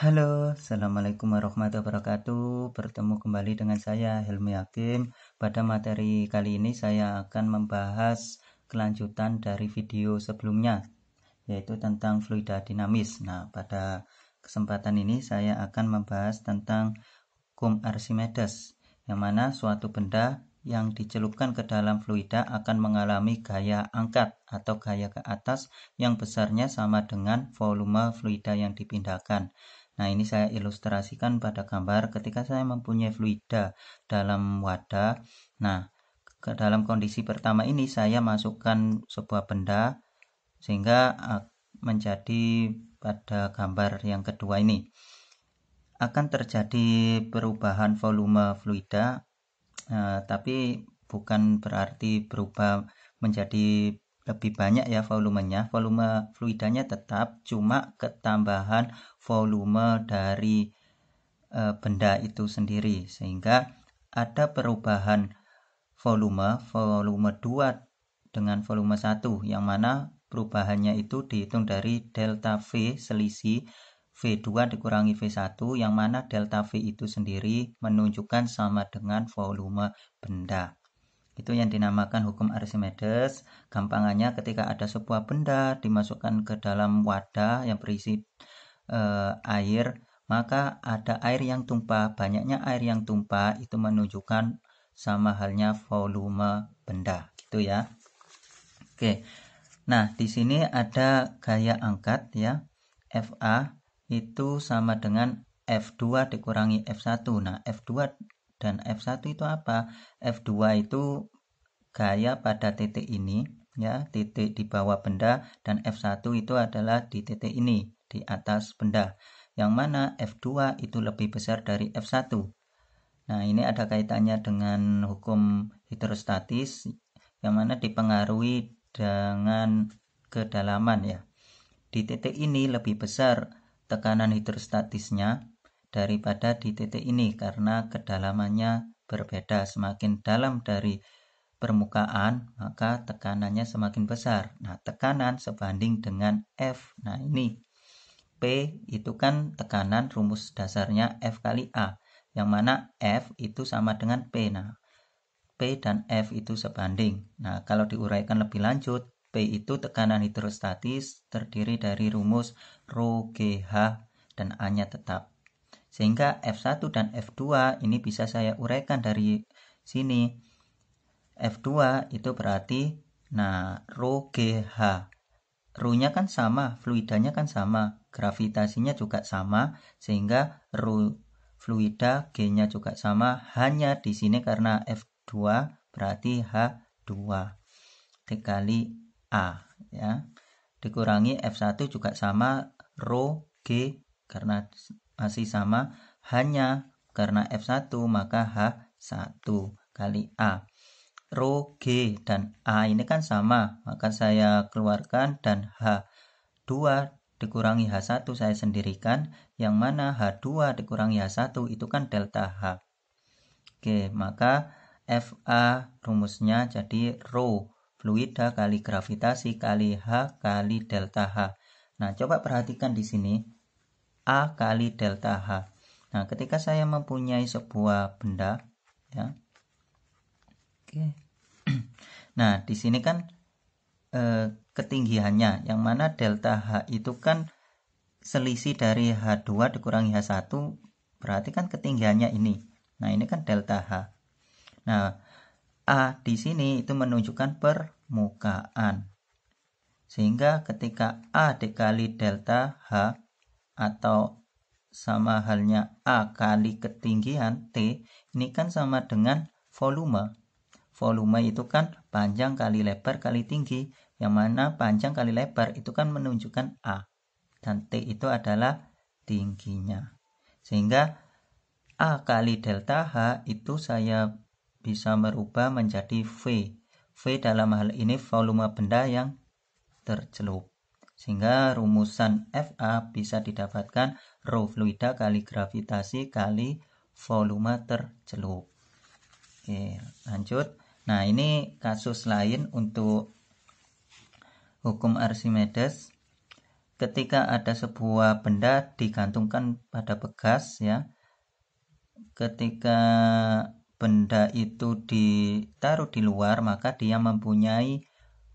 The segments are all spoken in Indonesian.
Halo, Assalamualaikum warahmatullahi wabarakatuh Bertemu kembali dengan saya Helmi Hakim Pada materi kali ini saya akan membahas kelanjutan dari video sebelumnya Yaitu tentang fluida dinamis Nah, pada kesempatan ini saya akan membahas tentang hukum Archimedes Yang mana suatu benda yang dicelupkan ke dalam fluida akan mengalami gaya angkat atau gaya ke atas yang besarnya sama dengan volume fluida yang dipindahkan Nah, ini saya ilustrasikan pada gambar ketika saya mempunyai fluida dalam wadah. Nah, ke dalam kondisi pertama ini saya masukkan sebuah benda sehingga eh, menjadi pada gambar yang kedua ini akan terjadi perubahan volume fluida eh, tapi bukan berarti berubah menjadi lebih banyak ya volumenya volume fluidanya tetap cuma ketambahan volume dari e, benda itu sendiri sehingga ada perubahan volume volume 2 dengan volume 1 yang mana perubahannya itu dihitung dari delta V selisih V2 dikurangi V1 yang mana delta V itu sendiri menunjukkan sama dengan volume benda. Itu yang dinamakan hukum Archimedes. Gampangannya ketika ada sebuah benda dimasukkan ke dalam wadah yang berisi e, air, maka ada air yang tumpah. Banyaknya air yang tumpah itu menunjukkan sama halnya volume benda, gitu ya. Oke. Nah, di sini ada gaya angkat ya. FA itu sama dengan F2 dikurangi F1. Nah, F2 dan F1 itu apa? F2 itu gaya pada titik ini ya titik di bawah benda dan F1 itu adalah di titik ini di atas benda yang mana F2 itu lebih besar dari F1 nah ini ada kaitannya dengan hukum hidrostatis yang mana dipengaruhi dengan kedalaman ya di titik ini lebih besar tekanan hidrostatisnya daripada di titik ini karena kedalamannya berbeda semakin dalam dari permukaan, maka tekanannya semakin besar. Nah, tekanan sebanding dengan F. Nah, ini P itu kan tekanan rumus dasarnya F kali A, yang mana F itu sama dengan P. Nah, P dan F itu sebanding. Nah, kalau diuraikan lebih lanjut, P itu tekanan hidrostatis terdiri dari rumus rho GH dan A-nya tetap. Sehingga F1 dan F2 ini bisa saya uraikan dari sini F2 itu berarti nah rho GH. Rho-nya kan sama, fluidanya kan sama, gravitasinya juga sama, sehingga rho fluida G-nya juga sama, hanya di sini karena F2 berarti H2 dikali A ya. Dikurangi F1 juga sama rho G karena masih sama, hanya karena F1 maka H1 kali A Rho G dan A ini kan sama, maka saya keluarkan dan H2 dikurangi H1 saya sendirikan, yang mana H2 dikurangi H1 itu kan delta H. Oke, maka FA rumusnya jadi Rho, fluida kali gravitasi kali H kali delta H. Nah, coba perhatikan di sini, A kali delta H. Nah, ketika saya mempunyai sebuah benda, ya, Nah, di sini kan e, ketinggiannya, yang mana delta H itu kan selisih dari H2 dikurangi H1, berarti kan ketinggiannya ini. Nah, ini kan delta H. Nah, A di sini itu menunjukkan permukaan. Sehingga ketika A dikali delta H atau sama halnya A kali ketinggian T, ini kan sama dengan volume volume itu kan panjang kali lebar kali tinggi yang mana panjang kali lebar itu kan menunjukkan A dan T itu adalah tingginya sehingga A kali delta H itu saya bisa merubah menjadi V V dalam hal ini volume benda yang tercelup sehingga rumusan FA bisa didapatkan rho fluida kali gravitasi kali volume tercelup. Oke, lanjut. Nah, ini kasus lain untuk hukum Archimedes. Ketika ada sebuah benda digantungkan pada bekas ya. Ketika benda itu ditaruh di luar, maka dia mempunyai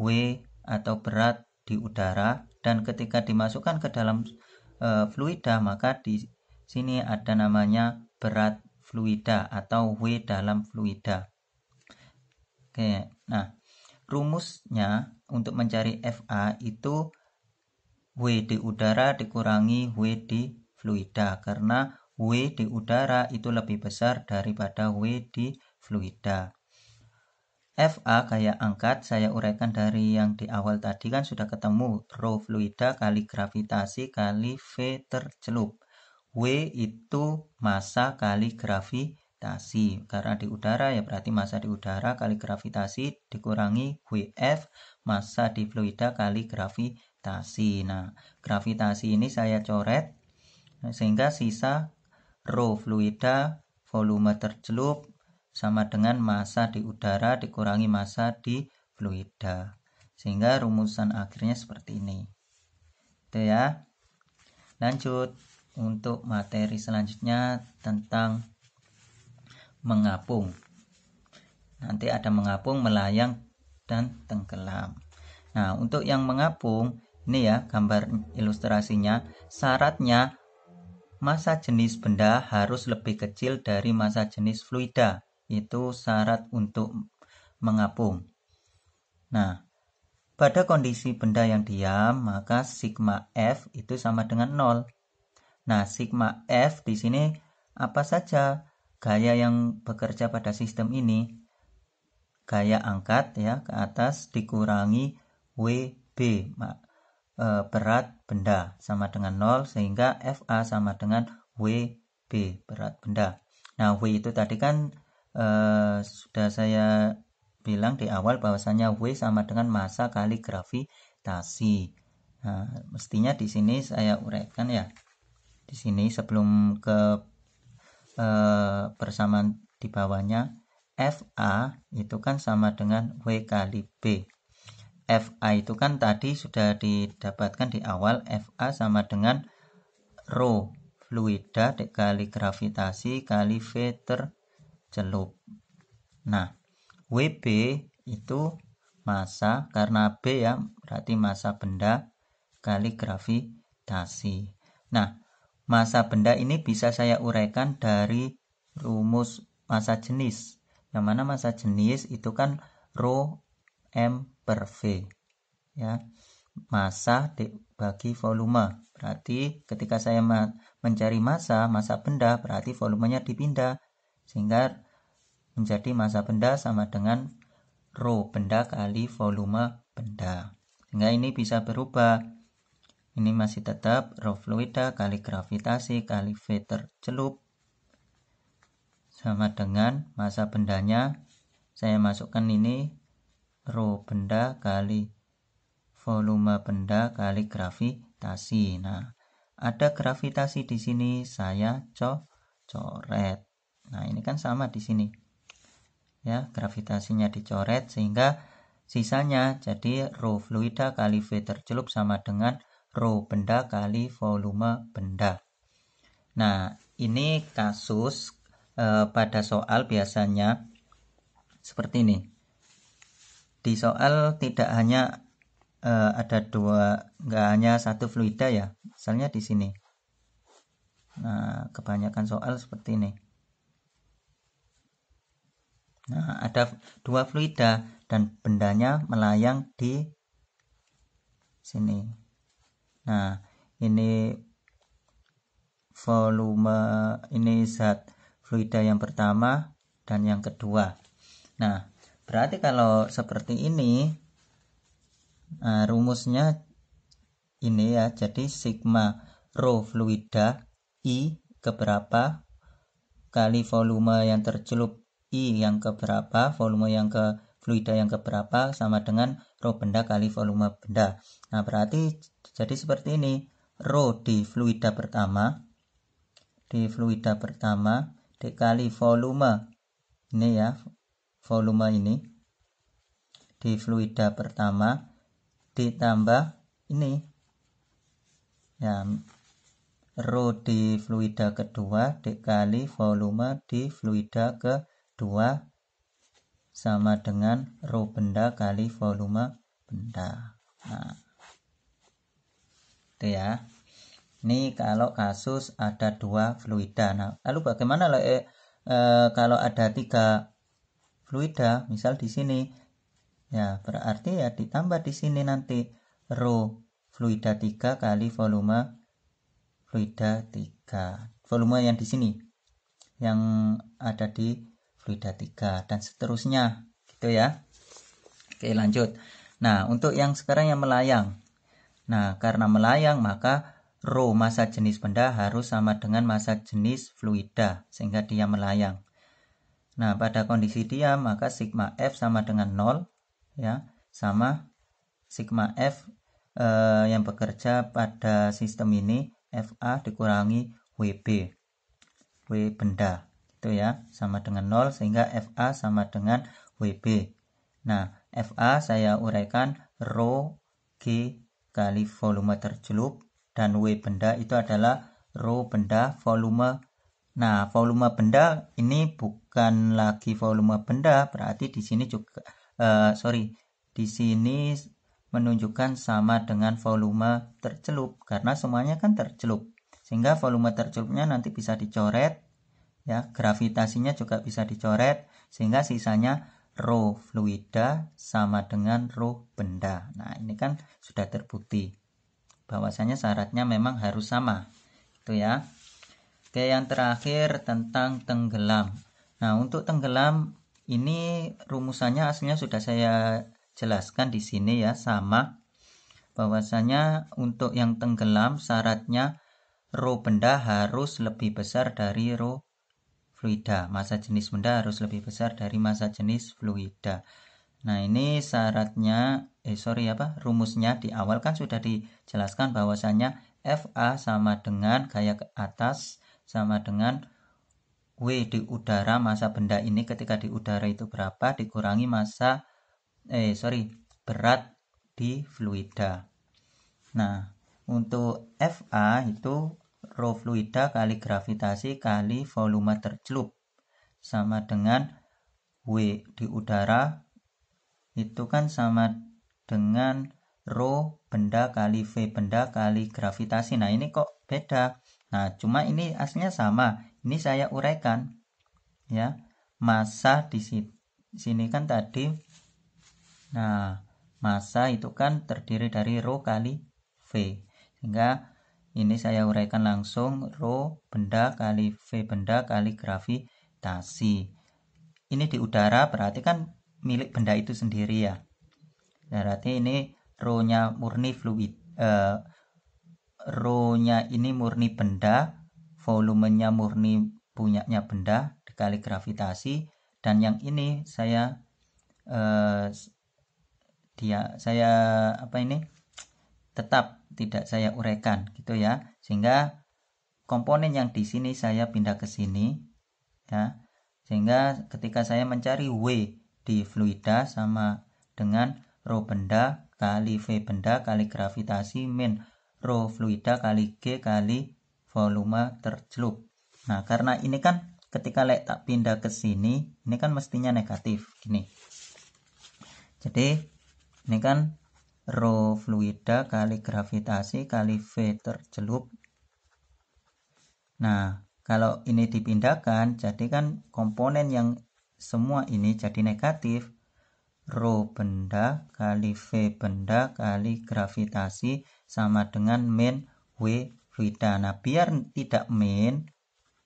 W atau berat di udara dan ketika dimasukkan ke dalam e, fluida maka di sini ada namanya berat fluida atau W dalam fluida. Oke, nah rumusnya untuk mencari FA itu W di udara dikurangi W di fluida karena W di udara itu lebih besar daripada W di fluida. FA kayak angkat saya uraikan dari yang di awal tadi kan sudah ketemu rho fluida kali gravitasi kali V tercelup. W itu massa kali gravitasi gravitasi karena di udara ya berarti massa di udara kali gravitasi dikurangi WF massa di fluida kali gravitasi nah gravitasi ini saya coret nah, sehingga sisa rho fluida volume tercelup sama dengan massa di udara dikurangi massa di fluida sehingga rumusan akhirnya seperti ini itu ya lanjut untuk materi selanjutnya tentang mengapung. Nanti ada mengapung, melayang, dan tenggelam. Nah, untuk yang mengapung, ini ya gambar ilustrasinya. Syaratnya masa jenis benda harus lebih kecil dari masa jenis fluida. Itu syarat untuk mengapung. Nah, pada kondisi benda yang diam, maka sigma F itu sama dengan 0. Nah, sigma F di sini apa saja? gaya yang bekerja pada sistem ini gaya angkat ya ke atas dikurangi WB e, berat benda sama dengan 0 sehingga FA sama dengan WB berat benda. Nah, W itu tadi kan eh, sudah saya bilang di awal bahwasanya W sama dengan masa kali gravitasi. Nah, mestinya di sini saya uraikan ya. Di sini sebelum ke Persamaan eh, di bawahnya FA itu kan sama dengan W kali B. FA itu kan tadi sudah didapatkan di awal FA sama dengan rho fluida kali gravitasi kali V tercelup. Nah, WB itu masa karena B ya berarti masa benda kali gravitasi. Nah, masa benda ini bisa saya uraikan dari rumus masa jenis. Yang mana masa jenis itu kan rho m per v. Ya. Masa dibagi volume. Berarti ketika saya mencari masa, masa benda berarti volumenya dipindah sehingga menjadi masa benda sama dengan rho benda kali volume benda. Sehingga ini bisa berubah ini masih tetap rho fluida kali gravitasi kali V tercelup sama dengan masa bendanya saya masukkan ini rho benda kali volume benda kali gravitasi nah ada gravitasi di sini saya co coret nah ini kan sama di sini ya gravitasinya dicoret sehingga sisanya jadi rho fluida kali V tercelup sama dengan row benda kali volume benda. Nah, ini kasus e, pada soal biasanya seperti ini. Di soal tidak hanya e, ada dua, nggak hanya satu fluida ya. Misalnya di sini. Nah, kebanyakan soal seperti ini. Nah, ada dua fluida dan bendanya melayang di sini. Nah, ini volume ini zat fluida yang pertama dan yang kedua. Nah, berarti kalau seperti ini nah, rumusnya ini ya, jadi sigma rho fluida I keberapa kali volume yang tercelup I yang keberapa, volume yang ke fluida yang keberapa sama dengan rho benda kali volume benda. Nah, berarti jadi seperti ini. Rho di fluida pertama di fluida pertama dikali volume ini ya volume ini di fluida pertama ditambah ini ya rho di fluida kedua dikali volume di fluida kedua sama dengan rho benda kali volume benda. Nah, itu ya. Ini kalau kasus ada dua fluida. Nah, lalu bagaimana lah, eh, eh kalau ada tiga fluida, misal di sini, ya berarti ya ditambah di sini nanti rho fluida 3 kali volume fluida 3. Volume yang di sini, yang ada di beda tiga dan seterusnya gitu ya oke lanjut nah untuk yang sekarang yang melayang nah karena melayang maka rho masa jenis benda harus sama dengan masa jenis fluida sehingga dia melayang nah pada kondisi dia maka sigma f sama dengan nol, ya sama sigma f eh, yang bekerja pada sistem ini FA dikurangi WB W benda itu ya sama dengan 0 sehingga FA sama dengan WB nah FA saya uraikan rho G kali volume tercelup dan W benda itu adalah rho benda volume nah volume benda ini bukan lagi volume benda berarti di sini juga uh, sorry di sini menunjukkan sama dengan volume tercelup karena semuanya kan tercelup sehingga volume tercelupnya nanti bisa dicoret ya gravitasinya juga bisa dicoret sehingga sisanya rho fluida sama dengan rho benda. Nah, ini kan sudah terbukti bahwasanya syaratnya memang harus sama. Itu ya. Oke, yang terakhir tentang tenggelam. Nah, untuk tenggelam ini rumusannya aslinya sudah saya jelaskan di sini ya sama bahwasanya untuk yang tenggelam syaratnya rho benda harus lebih besar dari rho fluida. Massa jenis benda harus lebih besar dari massa jenis fluida. Nah, ini syaratnya eh sorry apa? rumusnya di awal kan sudah dijelaskan bahwasannya FA sama dengan gaya ke atas sama dengan W di udara masa benda ini ketika di udara itu berapa dikurangi masa eh sorry berat di fluida. Nah, untuk FA itu rho fluida kali gravitasi kali volume tercelup sama dengan W di udara itu kan sama dengan rho benda kali V benda kali gravitasi. Nah ini kok beda. Nah cuma ini aslinya sama. Ini saya uraikan ya masa di sini kan tadi. Nah masa itu kan terdiri dari rho kali V sehingga ini saya uraikan langsung rho benda kali V benda kali gravitasi. Ini di udara berarti kan milik benda itu sendiri ya. Nah, berarti ini rho-nya murni fluid. Eh, rho-nya ini murni benda, volumenya murni punyanya benda dikali gravitasi dan yang ini saya eh, dia saya apa ini tetap tidak saya uraikan gitu ya. Sehingga komponen yang di sini saya pindah ke sini ya. Sehingga ketika saya mencari W di fluida sama dengan rho benda kali V benda kali gravitasi min rho fluida kali G kali volume tercelup. Nah, karena ini kan ketika lek tak pindah ke sini, ini kan mestinya negatif gini. Jadi ini kan Rho fluida kali gravitasi kali V tercelup. Nah, kalau ini dipindahkan, jadi kan komponen yang semua ini jadi negatif. Rho benda kali V benda kali gravitasi sama dengan min W fluida. Nah, biar tidak min,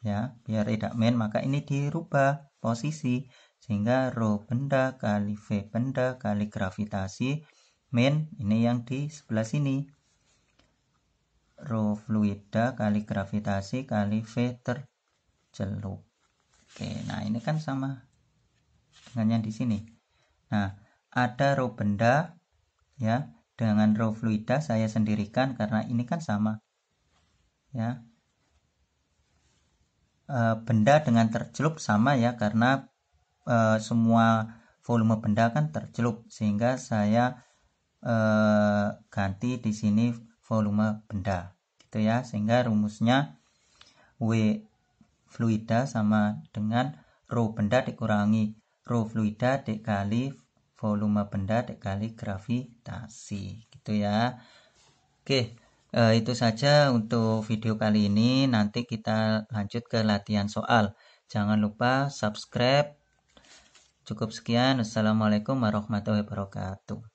ya, biar tidak min, maka ini dirubah posisi. Sehingga rho benda kali V benda kali gravitasi min ini yang di sebelah sini rho fluida kali gravitasi kali V tercelup oke nah ini kan sama dengan yang di sini nah ada rho benda ya dengan rho fluida saya sendirikan karena ini kan sama ya e, benda dengan tercelup sama ya karena e, semua volume benda kan tercelup sehingga saya eh, ganti di sini volume benda gitu ya sehingga rumusnya W fluida sama dengan rho benda dikurangi rho fluida dikali volume benda dikali gravitasi gitu ya oke eh, itu saja untuk video kali ini nanti kita lanjut ke latihan soal Jangan lupa subscribe. Cukup sekian. Assalamualaikum warahmatullahi wabarakatuh.